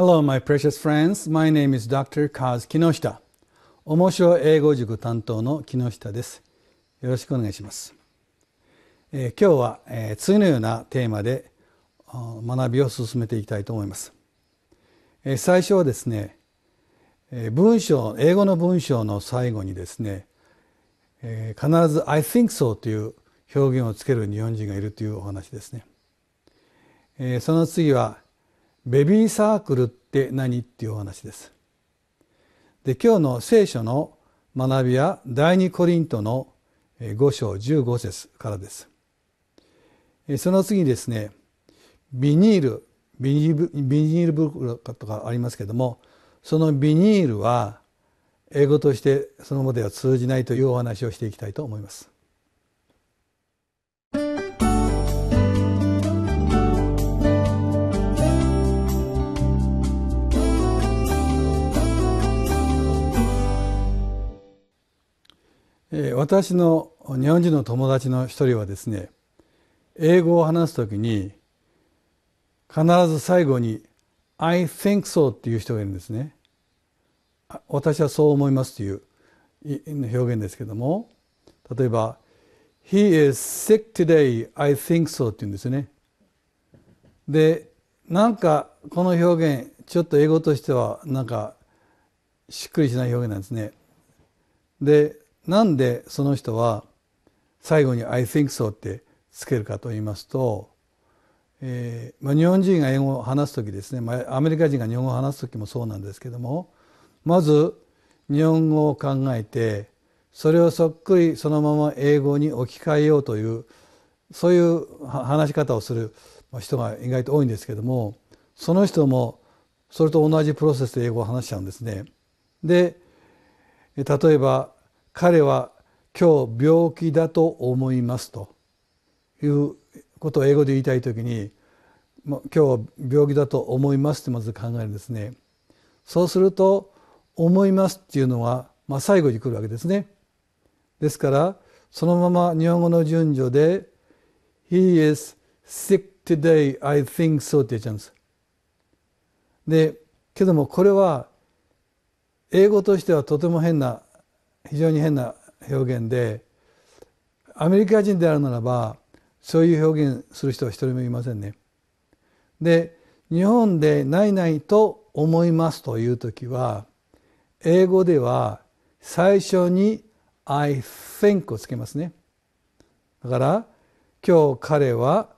Hello, my precious friends. My name is Dr. Kaz Kinoshita. 面白英語塾担当の木下です。よろしくお願いします。えー、今日は、えー、次のようなテーマで学びを進めていきたいと思います。えー、最初はですね、えー、文章、英語の文章の最後にですね、えー、必ず I think so という表現をつける日本人がいるというお話ですね。えー、その次はベビーサークルって何っていうお話です。で今日の聖書の学びは第二コリントの5章15節からです。その次にですねビニールビニール袋とかありますけれどもそのビニールは英語としてそのまでは通じないというお話をしていきたいと思います。私の日本人の友達の一人はですね英語を話す時に必ず最後に「I think so」っていう人がいるんですね。私はそう思いますという表現ですけども例えば「He is sick today I think so」って言うんですね。でなんかこの表現ちょっと英語としてはなんかしっくりしない表現なんですね。でなんでその人は最後に「I think so」ってつけるかと言いますと、えーまあ、日本人が英語を話す時ですね、まあ、アメリカ人が日本語を話す時もそうなんですけどもまず日本語を考えてそれをそっくりそのまま英語に置き換えようというそういう話し方をする人が意外と多いんですけどもその人もそれと同じプロセスで英語を話しちゃうんですね。で例えば彼は今日病気だと思いますということを英語で言いたい時に今日は病気だと思いますってまず考えるんですね。そうすると思いますっていうのは、まあ、最後に来るわけですね。ですからそのまま日本語の順序で「He is sick today I think so」って言っちゃうんです。でけどもこれは英語としてはとても変な非常に変な表現でアメリカ人であるならばそういう表現する人は一人もいませんね。で日本で「ないないと思います」という時は英語では最初に「I think」をつけますね。だから「今日彼は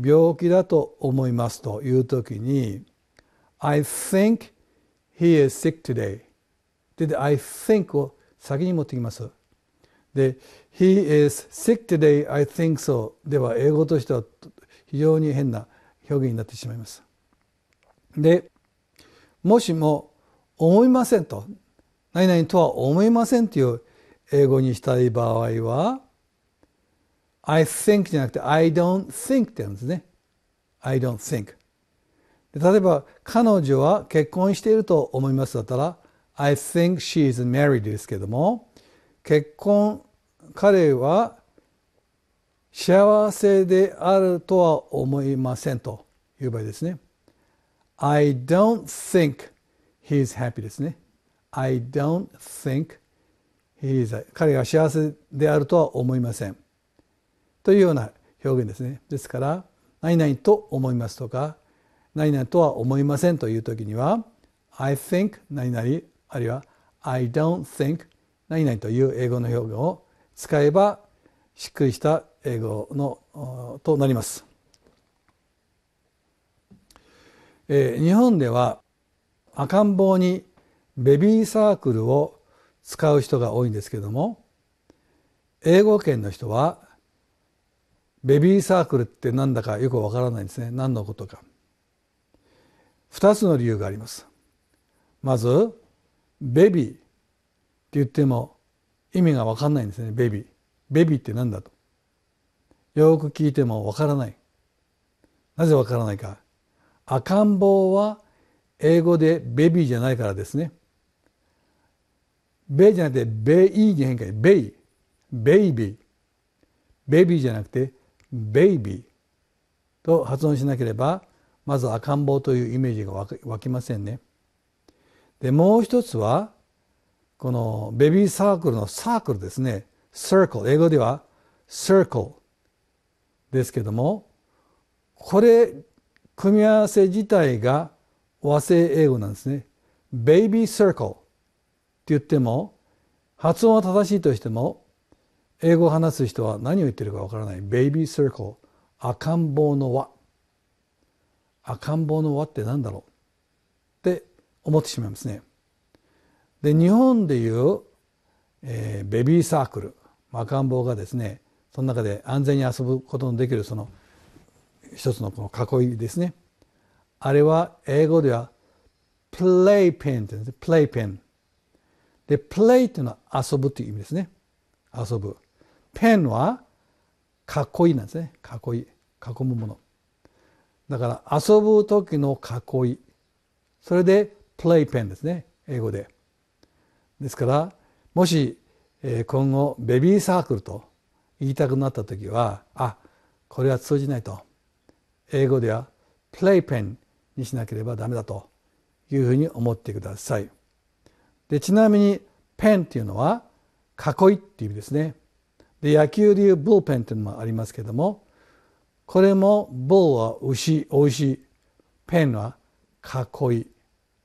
病気だと思います」という時に「I think he is sick today」で「I think」を先に持ってきます。で「He is sick today I think so」では英語としては非常に変な表現になってしまいます。でもしも「思いません」と「何々とは思いません」という英語にしたい場合は「I think」じゃなくて「I don't think」って言うんですね。I don't think 例えば彼女は結婚していると思いますだったら I think she is married ですけども、結婚、彼は幸せであるとは思いませんという場合ですね。I don't think he is happy ですね。I don't think he is 彼が幸せであるとは思いません。というような表現ですね。ですから、何々と思いますとか、何々とは思いませんという時には、I think 何々あるいは I don't think 何々という英語の表現を使えばしっくりした英語のとなります、えー、日本では赤ん坊にベビーサークルを使う人が多いんですけども英語圏の人はベビーサークルってなんだかよくわからないんですね何のことか2つの理由がありますまずベビーって言っても意味が分かんないんですねベビーベビーって何だとよく聞いても分からないなぜ分からないか赤ん坊は英語でベビーじゃないからですねベイじゃなくてベイに変化ベイベイビーベビーじゃなくてベイビーと発音しなければまず赤ん坊というイメージが湧きませんね。でもう一つはこのベビーサークルのサークルですねサ c l e 英語ではサ c l e ですけどもこれ組み合わせ自体が和製英語なんですねベイビーサークルって言っても発音は正しいとしても英語を話す人は何を言ってるかわからないベイビーサークル赤ん坊の輪赤ん坊の輪って何だろう思ってしまいますね。で日本でいう、えー、ベビーサークル、赤ん坊がですねその中で安全に遊ぶことのできるその一つのこの囲いですねあれは英語ではプレイペンって言うんですプレイペンでプレイっていうのは遊ぶという意味ですね遊ぶペンは囲いなんですね囲い囲むものだから遊ぶ時の囲いそれでプレイペンですね英語でですからもし今後ベビーサークルと言いたくなった時はあこれは通じないと英語ではプレイペンにしなければダメだというふうに思ってくださいでちなみにペンっていうのは囲いっていう意味ですねで野球でいうブルペンっていうのもありますけどもこれもブルは牛お牛ペンは囲い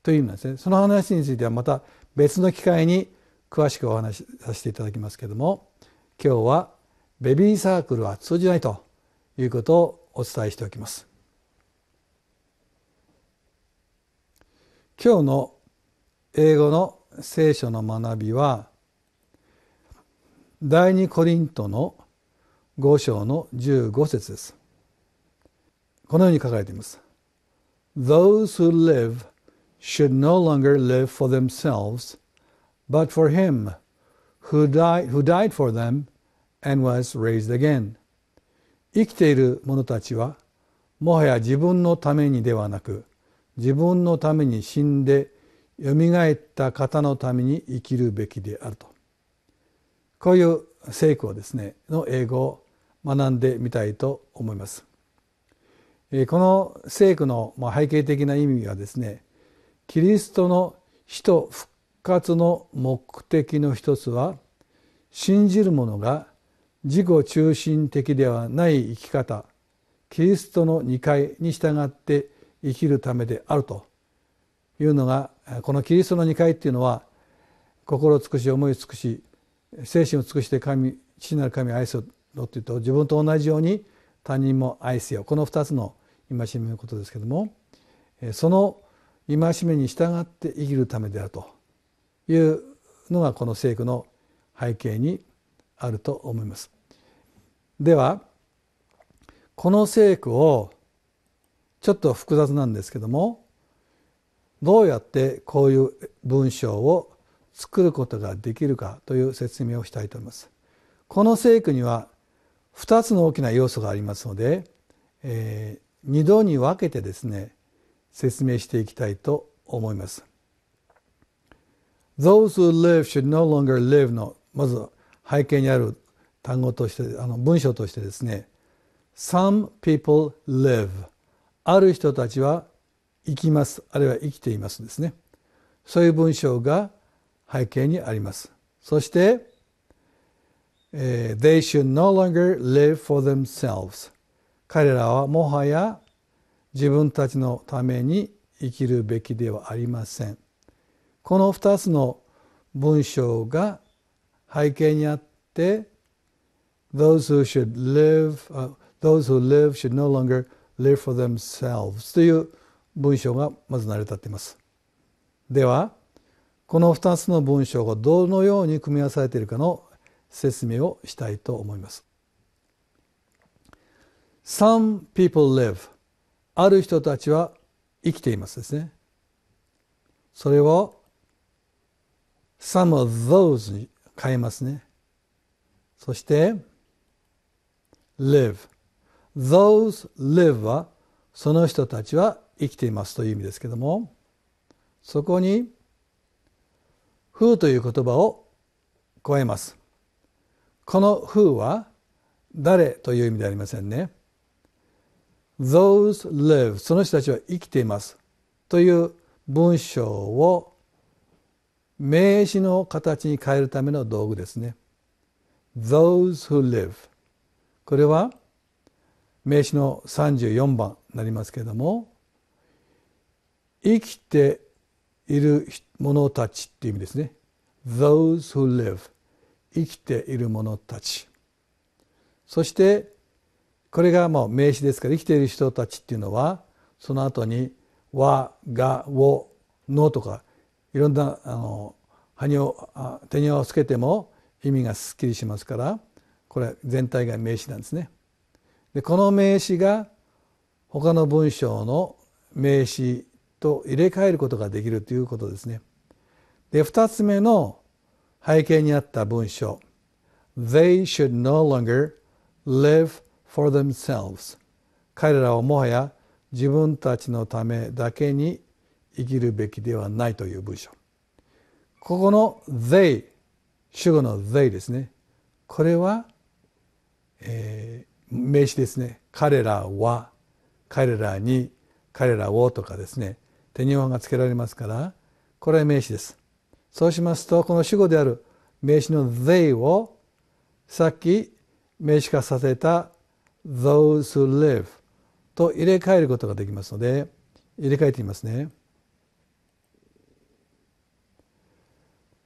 という意味なんですねその話についてはまた別の機会に詳しくお話しさせていただきますけども今日はベビーサークルは通じないということをお伝えしておきます今日の英語の聖書の学びは第二コリントの5章の15節ですこのように書かれています Those who live should no longer live for themselves, but for him who died, who died for them and was raised again. 生きている者たちはもはや自分のためにではなく自分のために死んでよみがえった方のために生きるべきであるとこういう聖句ですねの英語を学んでみたいと思います。この聖句の背景的な意味はですねキリストの死と復活の目的の一つは信じる者が自己中心的ではない生き方キリストの2回に従って生きるためであるというのがこのキリストの2回っていうのは心を尽くし思いを尽くし精神を尽くして神父なる神を愛せろというと自分と同じように他人も愛せよこの2つの戒めのことですけどもその戒めに従って生きるためであるというのがこの聖句の背景にあると思います。ではこの聖句をちょっと複雑なんですけどもどうやってこういう文章を作ることができるかという説明をしたいと思います。この聖句には2つの大きな要素がありますので、えー、2度に分けてですね説明していきたいと思います。Those who live should no longer live のまず背景にある単語としてあの文章としてですね Some people live ある人たちは生きますあるいは生きていますですねそういう文章が背景にありますそして、えー、They should no longer live for themselves 彼らはもはや自分たちのために生きるべきではありませんこの2つの文章が背景にあって those who should live、uh, those who live should no longer live for themselves という文章がまず成り立っていますではこの2つの文章がどのように組み合わされているかの説明をしたいと思います Some people live ある人たちは生きていますですね。それを some of those に変えますね。そして live those live はその人たちは生きていますという意味ですけどもそこに who という言葉を加えます。この who は誰という意味ではありませんね。those live その人たちは生きていますという文章を名詞の形に変えるための道具ですね。those who live これは名詞の34番になりますけれども生きている者たちっていう意味ですね。those who live 生きている者たちそしてこれがもう名詞ですから生きている人たちっていうのはその後に「わ」「が」「を」「の」とかいろんなあの羽にあ手に輪をつけても意味がすっきりしますからこれ全体が名詞なんですね。でこの名詞が他の文章の名詞と入れ替えることができるということですね。で2つ目の背景にあった文章「They should no longer live for themselves 彼らはもはや自分たちのためだけに生きるべきではないという文章ここの they 主語の they ですねこれは、えー、名詞ですね彼らは彼らに彼らをとかですね手に本がつけられますからこれは名詞ですそうしますとこの主語である名詞の they をさっき名詞化させた those who live と入れ替えることができますので入れ替えてみますね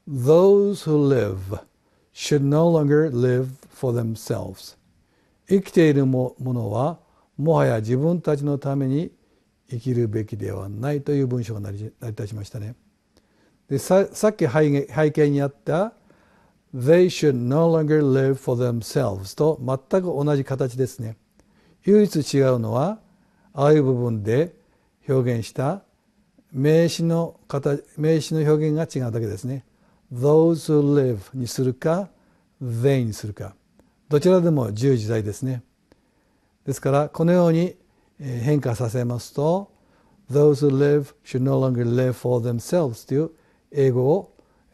Those who live should no longer live for themselves 生きているものはもはや自分たちのために生きるべきではないという文章が成り立ちましたねでさっき背景にあった They should no longer live for themselves と全く同じ形ですね。唯一違うのは、ああいう部分で表現した名詞の形名詞の表現が違うだけですね。Those who live にするか、they にするか。どちらでも自由自在ですね。ですから、このように変化させますと、those who live should no longer live for themselves という英語を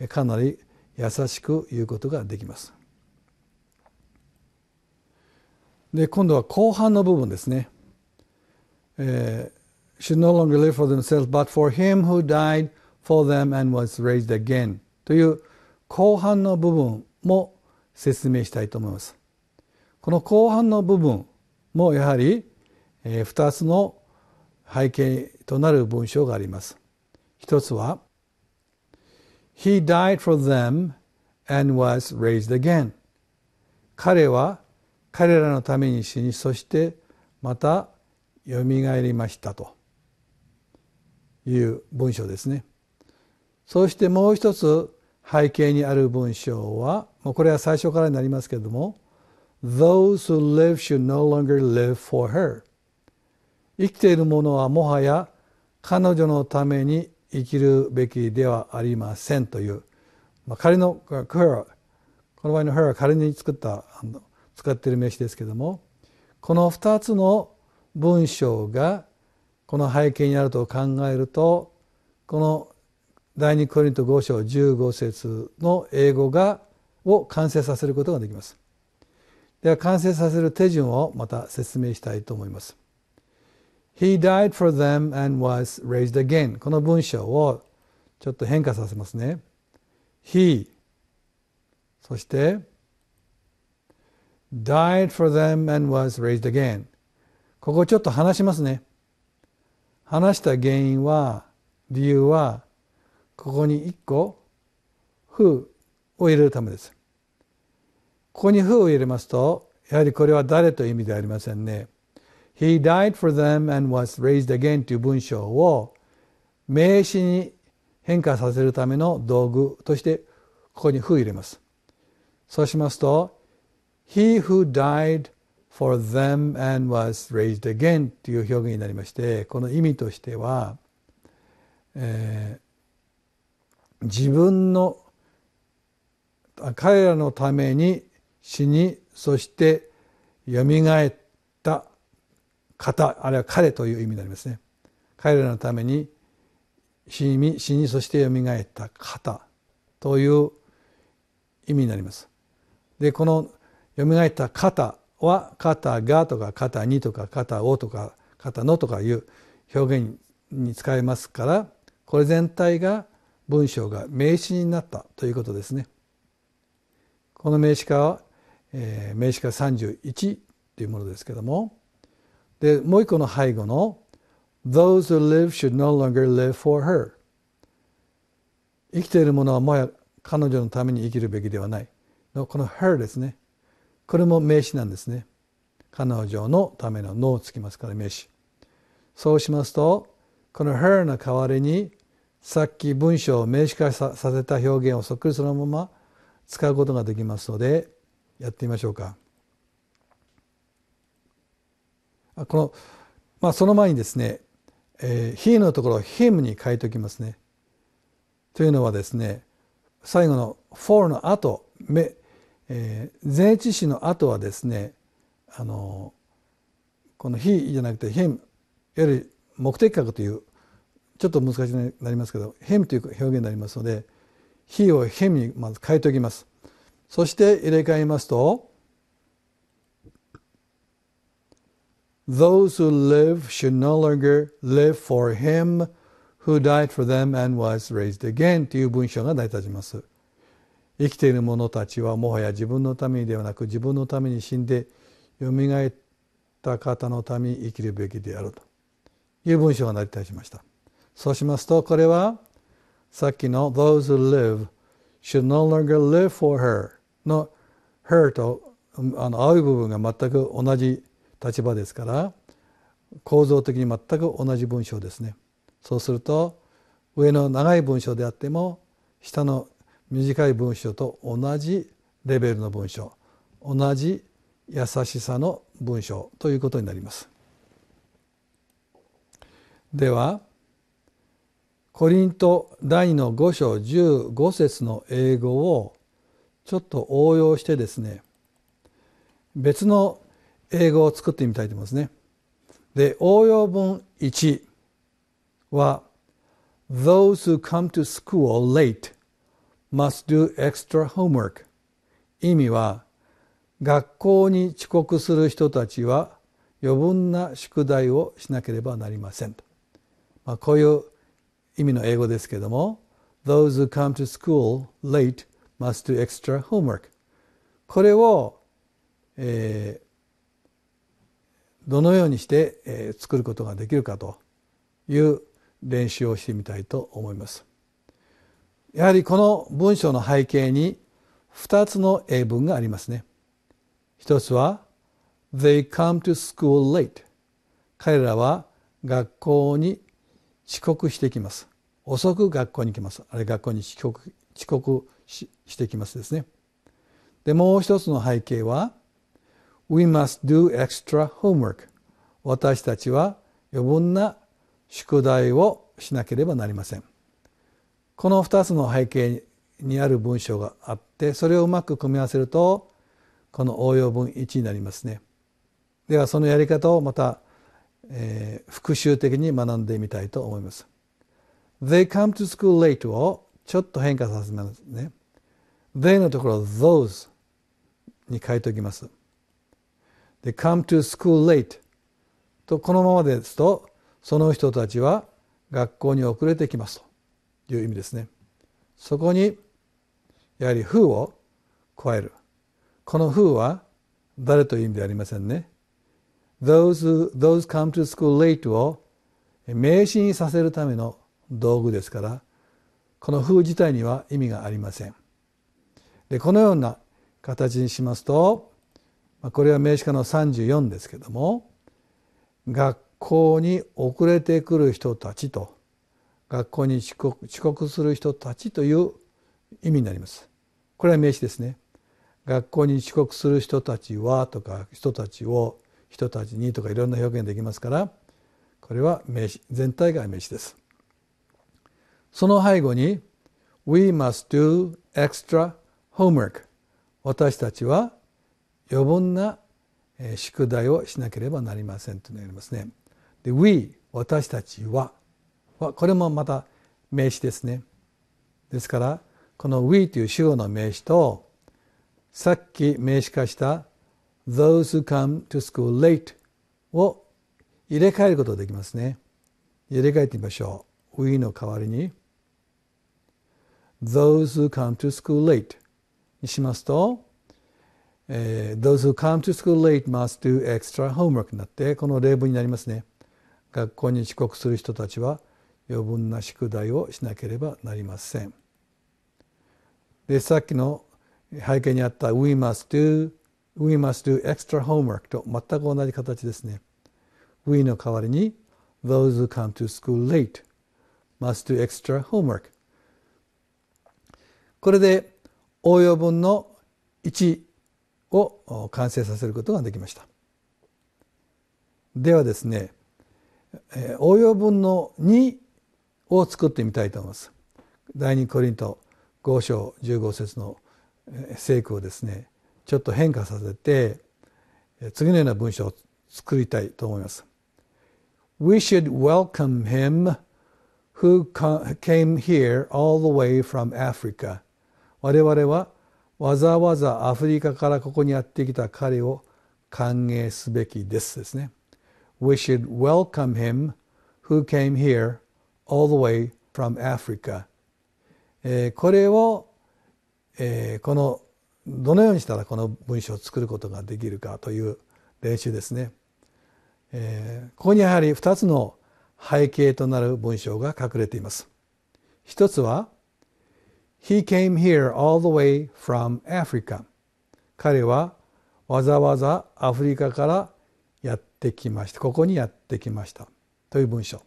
かなり優しく言うことができます。で今度は後半の部分ですね。えー、should no longer live for themselves but for him who died for them and was raised again という後半の部分も説明したいと思います。この後半の部分もやはり、えー、2つの背景となる文章があります。一つは He died for them and was raised again. 彼は彼らのために死に、そしてまたよみがえりましたという文章ですね。そしてもう一つ背景にある文章は、もうこれは最初からになりますけれども、Those who live should no longer live for her. 生きている者はもはや彼女のために生きるべきではありませんという、まあ、仮の彼はこの場合の彼は仮に作ったあの使っている名詞ですけどもこの2つの文章がこの背景にあると考えるとこの第二コリント5章15節の英語がを完成させることができます。では完成させる手順をまた説明したいと思います。He died for them and was raised again この文章をちょっと変化させますね He そして died for them and was raised again ここちょっと話しますね話した原因は理由はここに一個 who を入れるためですここに who を入れますとやはりこれは誰という意味ではありませんね He died for them and was raised again という文章を名詞に変化させるための道具としてここに「w 入れます。そうしますと「He who died for them and was raised again」という表現になりましてこの意味としては、えー、自分の彼らのために死にそしてよみがえっ方あるいは彼という意味になりますね彼らのために死に死にそして蘇った方という意味になりますでこの蘇った方は肩がとか肩にとか肩をとか肩のとかいう表現に使えますからこれ全体が文章が名詞になったということですね。この名詞化は、えー、名詞化31というものですけどもでもう一個の背後の Those who live should no longer live for her 生きているものはもや彼女のために生きるべきではないのこの her ですねこれも名詞なんですね彼女のための「の」をつきますから名詞そうしますとこの her の代わりにさっき文章を名詞化させた表現をそっくりそのまま使うことができますのでやってみましょうか。この、まあ、その前にですね、えー、のところを h i に変えておきますね。というのはですね、最後のフォー」の後、めえ前置詞の後はですね、あのこのひじゃなくてひむ。より目的格という、ちょっと難しくなりますけど、ひむという表現になりますので、ひをひむにまず変えておきます。そして入れ替えますと、Those who live should no longer live for him who died for them and was raised again という文章が成り立ちます。生きている者たちはもはや自分のためにではなく自分のために死んでよみがえった方のために生きるべきであるという文章が成り立ちました。そうしますとこれはさっきの those who live should no longer live for her の her とあの青い部分が全く同じ立場ですから構造的に全く同じ文章ですねそうすると上の長い文章であっても下の短い文章と同じレベルの文章同じ優しさの文章ということになります。ではコリント第の5章15節の英語をちょっと応用してですね別の英語を作ってみたいと思いますね。で応用文1は「Those who come to school late must do extra homework」意味は「学校に遅刻する人たちは余分な宿題をしなければなりません」と、まあ、こういう意味の英語ですけども「Those who come to school late must do extra homework」これを、えー、どのようにして作ることができるかという練習をしてみたいと思います。やはりこの文章の背景に2つの英文がありますね。一つは They come to school late 彼らは学校に遅刻してきます。遅く学校に来ます。あれ学校に遅刻遅刻してきますですね。でもう一つの背景は We must do extra homework. 私たちは余分な宿題をしなければなりません。この2つの背景にある文章があってそれをうまく組み合わせるとこの応用文1になりますね。ではそのやり方をまた、えー、復習的に学んでみたいと思います。They come to school late をちょっと変化させますね。They のところ those に書いておきます。で、come to school late とこのままですと、その人たちは学校に遅れてきますという意味ですね。そこに、やはり who を加える。この who は誰という意味ではありませんね。those, those come to school late を名詞にさせるための道具ですから、この who 自体には意味がありません。で、このような形にしますと、これは名詞化の34ですけども学校に遅れてくる人たちと学校に遅刻遅刻する人たちという意味になります。これは名詞ですね。学校に遅刻する人たちはとか人たちを人たちにとかいろんな表現できますからこれは名詞全体が名詞です。その背後に We must do extra homework 私たちは余分な宿題をしなければなりませんというのがありますね。で、we 私たちははこれもまた名詞ですね。ですからこの we という主語の名詞とさっき名詞化した those who come to school late を入れ替えることができますね。入れ替えてみましょう。we の代わりに those who come to school late にしますとえー、Those who come to school late must do extra homework になってこの例文になりますね学校に遅刻する人たちは余分な宿題をしなければなりませんでさっきの背景にあった We must do We must do extra homework と全く同じ形ですね We の代わりに Those who come to school late must do extra homework これで応用文の1を完成させることができましたではですね応用文の2を作ってみたいと思います第2コリント五章十五節の聖句をですねちょっと変化させて次のような文章を作りたいと思います。We should welcome him who came here all the way from Africa. 我々はわざわざアフリカからここにやってきた彼を歓迎すべきですですね。We should welcome him who came here all the way from Africa、えー、これを、えー、このどのようにしたらこの文章を作ることができるかという練習ですね。えー、ここにやはり2つの背景となる文章が隠れています。一つは He came here all the way from Africa. 彼はわざわざアフリカからやってきました。ここにやってきました。という文章。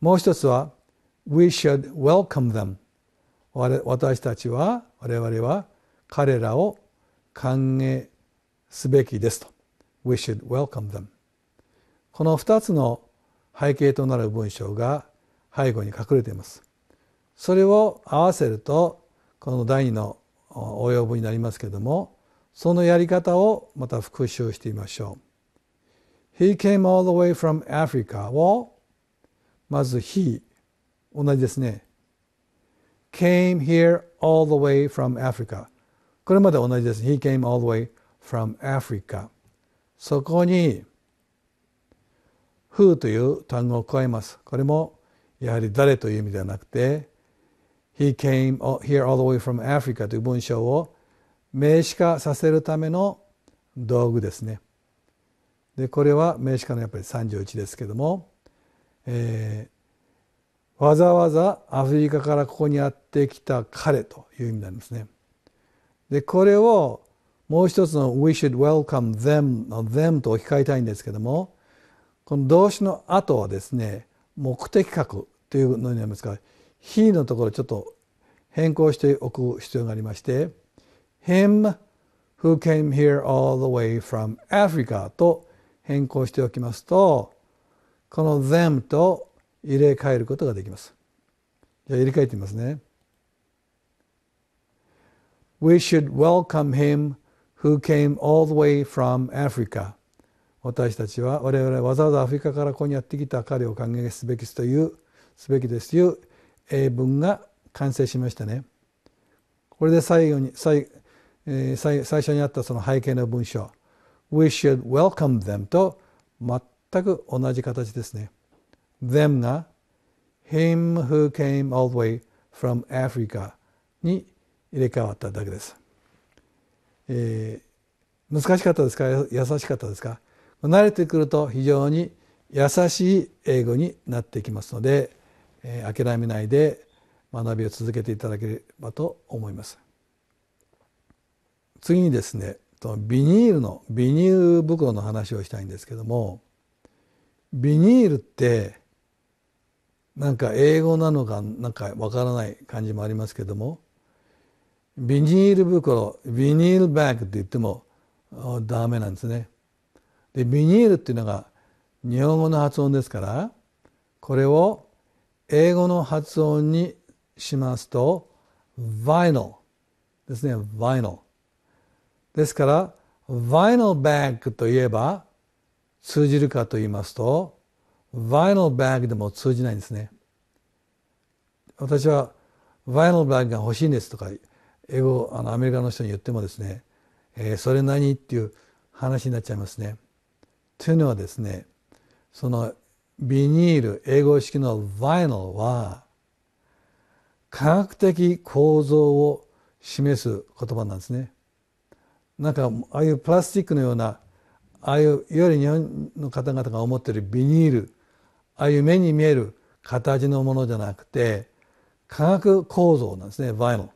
もう一つは We should welcome them. 私たちは、我々は彼らを歓迎すべきですと。We should welcome them. この2つの背景となる文章が背後に隠れています。それを合わせるとこの第2の応用文になりますけれどもそのやり方をまた復習してみましょう。He came all the way from Africa をまず He 同じですね。came here all the way from Africa これまで同じです。He came all the way from Africa そこに who という単語を加えます。これもやはり誰という意味ではなくて He came here all the way from Africa という文章を名詞化させるための道具ですね。でこれは名詞化のやっぱり31ですけども、えー、わざわざアフリカからここにやってきた彼という意味なんですね。でこれをもう一つの We should welcome them の them と置き換えたいんですけどもこの動詞の後はですね目的格というのになりますから「ひ」のところちょっと変更しておく必要がありまして him who came here all the way from Africa と変更しておきますとこの them と入れ替えることができます。じゃあ入れ替えてみますね。We should welcome him who came all the way from Africa. 私たちは我々わざわざアフリカからここにやってきた彼を歓迎すべきですというすべきですという英文が完成しましたね。これで最後に最,、えー、最最初にあったその背景の文章 We should welcome them と全く同じ形ですね。them が him who came all the way from Africa に入れ替わっただけです。えー、難しかったですか優しかったですか慣れてくると非常に優しい英語になっていきますのでえ諦めないで学びを続けていただければと思います。次にですねビニールのビニール袋の話をしたいんですけどもビニールってなんか英語なのかなんかわからない感じもありますけどもビニール袋ビニールバッグって言ってもダメなんですね。でビニールっていうのが日本語の発音ですからこれを英語の発音にしますと vinyl ですね vinyl ですから vinyl bag といえば通じるかと言いますと vinyl bag でも通じないんですね私は vinyl bag が欲しいんですとか英語あのアメリカの人に言ってもですね、えー、それ何っていう話になっちゃいますねというのはですねそのビニール英語式の vinyl は科学的構造を示す言葉なんですね。なんかああいうプラスチックのようなああいういわゆる日本の方々が思っているビニールああいう目に見える形のものじゃなくて化学構造なんですねバイノ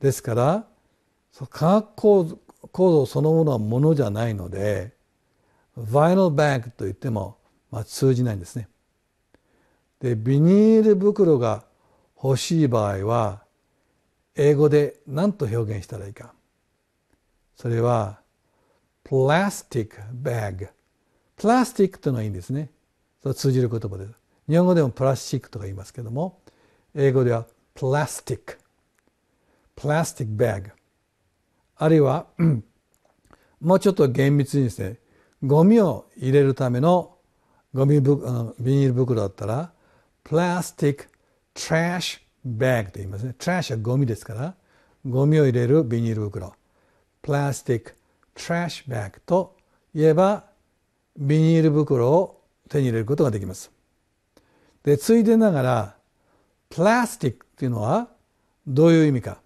ですから化学構造構造そのものはものじゃないのでバイノバッグといってもまあ、通じないんですね。でビニール袋が欲しい場合は英語で何と表現したらいいかそれはプラスティックバッグプラスティックというのがいいんですねそ通じる言葉です日本語でもプラスチックとか言いますけども英語ではプラスティックプラスティックバッグあるいは、もうちょっと厳密にですねゴミを入れるためのゴミあのビニール袋だったらプラスティック・トラッシュ・バッグと言いますね。トラッシュはゴミですから、ゴミを入れるビニール袋。プラスティック・トラッシュ・バッグと言えば、ビニール袋を手に入れることができます。で、ついでながら、プラスティックっていうのはどういう意味か。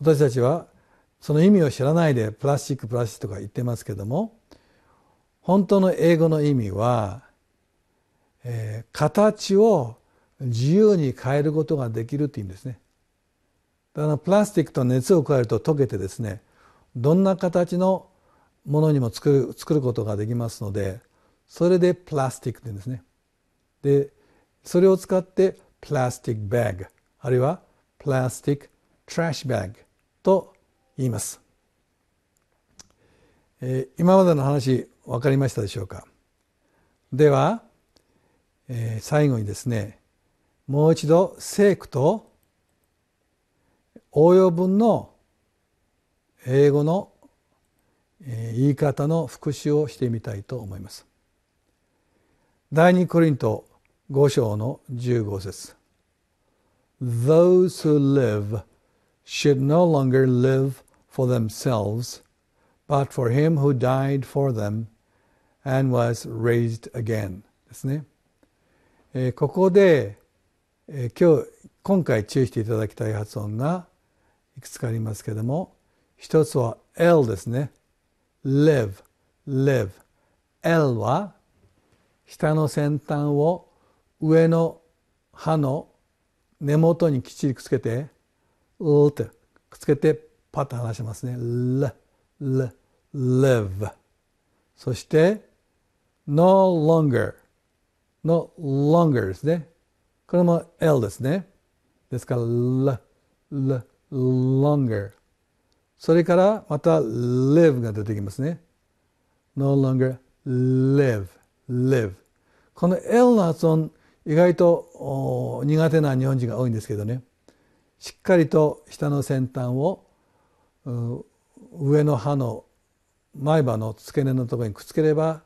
私たちはその意味を知らないでプラスチックプラスチックとか言ってますけども本当の英語の意味は、えー、形を自由に変えることができるていうんですね。だからプラスチックと熱を加えると溶けてですねどんな形のものにも作る作ることができますのでそれでプラスチックって言うんですね。でそれを使ってプラスチックバッグあるいはプラスチックトラッシュバッグと言います。えー、今までの話分かりましたでしょうかでは、えー、最後にですねもう一度聖句と応用文の英語の言い方の復習をしてみたいと思います。第2コリント5章の15節 Those who live should no longer live for themselves, but for him who died for them and was raised again ですね、えー、ここで、えー、今日今回注意していただきたい発音がいくつかありますけども一つは L ですね live live L は下の先端を上の歯の根元にきっちりくっつけて L ってくっつけてパッと離しますね L L live そして no longer no longer ですね。これも L ですね。ですから、l, l, longer。それからまた live が出てきますね。no longer live, live。この L の発音、意外と苦手な日本人が多いんですけどね。しっかりと下の先端を上の歯の前歯の付け根のところにくっつければ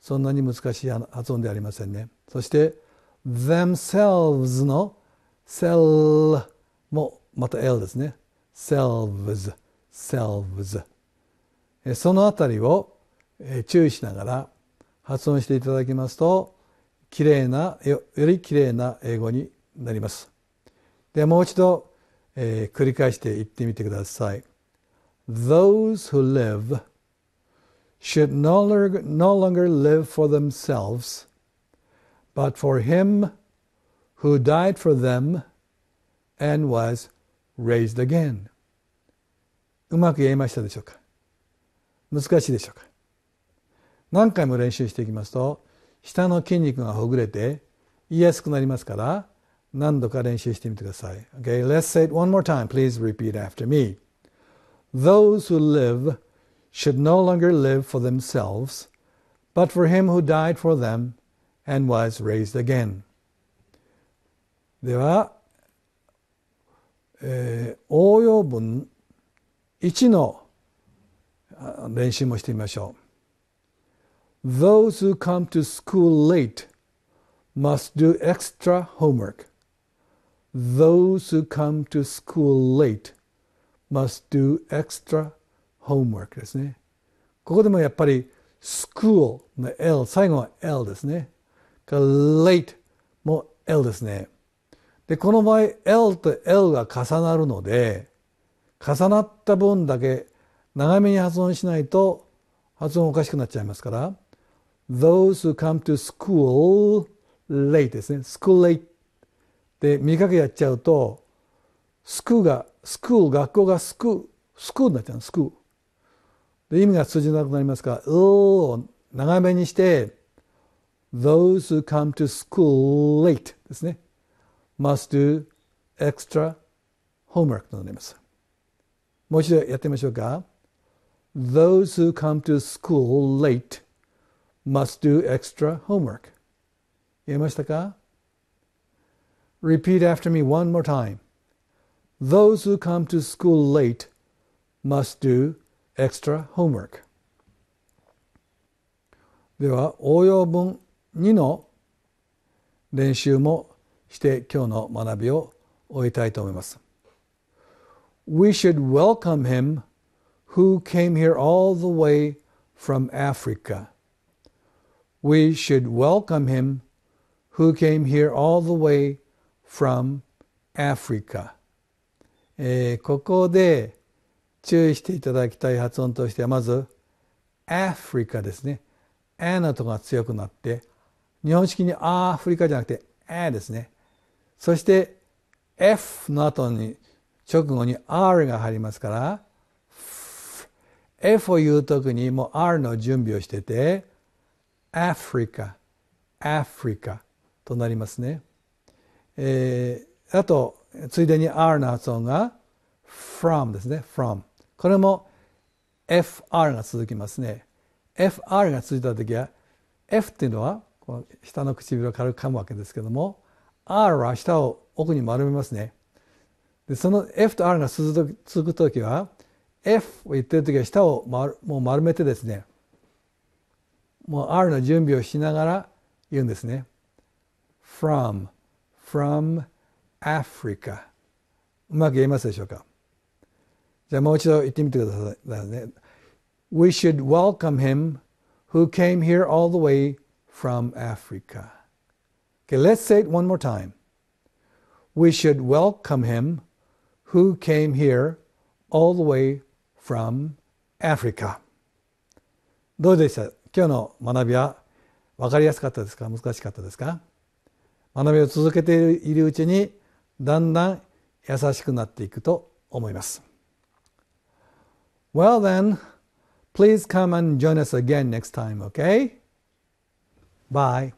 そんなに難しい発音ではありませんねそして themselves の cell もまた L ですね selves selves そのあたりを注意しながら発音していただきますときれいなよよりきれいな英語になりますでもう一度、えー、繰り返して言ってみてください Those who live should no longer, no longer live for themselves, but for him who died for them and was raised again. うまく言えましたでしょうか難しいでしょうか何回も練習していきますと下の筋肉がほぐれて言いやすくなりますから何度か練習してみてください。Okay, let's say it one more time. Please repeat after me. Those who live should no longer live for themselves, but for him who died for them and was raised again. では、えー、応用文1の練習もしてみましょう。Those eh, ah, who come to school late must do extra homework. Those who come to school late must do extra ホームワークですね。ここでもやっぱり school の L、最後は L ですね。か late も L ですね。で、この場合 L と L が重なるので、重なった分だけ長めに発音しないと発音おかしくなっちゃいますから、those who come to school late ですね。school late でかけやっちゃうと、スクが、スクール、学校がスクール、スクールになっちゃうの、スクール。で意味が通じなくなりますから「う」を長めにして「those who come to school late, ですね。Must must do extra homework となりますもう一度やってみましょうか who come to school late must do extra homework 言えましたか Repeat after me one more time. Those who come to school late must do extra homework. では応用文2の練習もして今日の学びを終えたいと思います。We should welcome him who came here all the way from Africa. We should welcome him who came here all the way from Africa. えー、ここで eh, 注意していただきたい発音としてはまずアフリカですね。アの音が強くなって日本式にアフリカじゃなくてアですね。そして F の後に直後に R が入りますから F を言う時にもう R の準備をしててアフリカアフリカとなりますね。えー、あとついでに R の発音が from ですね from これも FR が続きますね FR が続いた時は F っていうのはこの下の唇を軽く噛むわけですけども R は下を奥に丸めますねでその F と R が続く時は F を言ってる時は下を丸もう丸めてですねもう R の準備をしながら言うんですね from from Africa うまく言えますでしょうかじゃあもう一度言ってみてくださいね。We should welcome him who came here all the way from Africa. Okay, let's say it one more time. We should welcome him who came here all the way from Africa. どうでした今日の学びは分かりやすかったですか難しかったですか学びを続けているうちにだんだん優しくなっていくと思います。Well then, please come and join us again next time, okay? Bye.